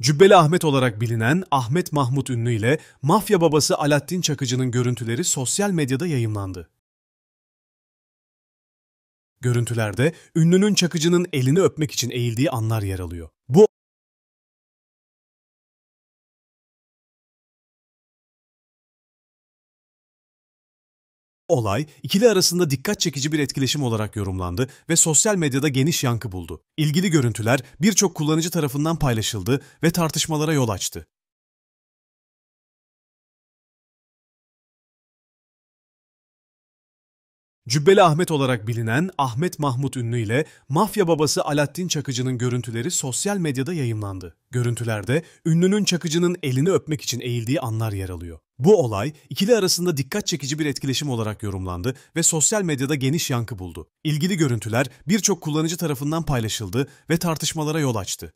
Cübbeli Ahmet olarak bilinen Ahmet Mahmut Ünlü ile mafya babası Alaaddin Çakıcı'nın görüntüleri sosyal medyada yayımlandı. Görüntülerde ünlünün Çakıcı'nın elini öpmek için eğildiği anlar yer alıyor. Bu Olay, ikili arasında dikkat çekici bir etkileşim olarak yorumlandı ve sosyal medyada geniş yankı buldu. İlgili görüntüler birçok kullanıcı tarafından paylaşıldı ve tartışmalara yol açtı. Cübbeli Ahmet olarak bilinen Ahmet Mahmut Ünlü ile mafya babası Alaaddin Çakıcı'nın görüntüleri sosyal medyada yayımlandı. Görüntülerde ünlünün Çakıcı'nın elini öpmek için eğildiği anlar yer alıyor. Bu olay ikili arasında dikkat çekici bir etkileşim olarak yorumlandı ve sosyal medyada geniş yankı buldu. İlgili görüntüler birçok kullanıcı tarafından paylaşıldı ve tartışmalara yol açtı.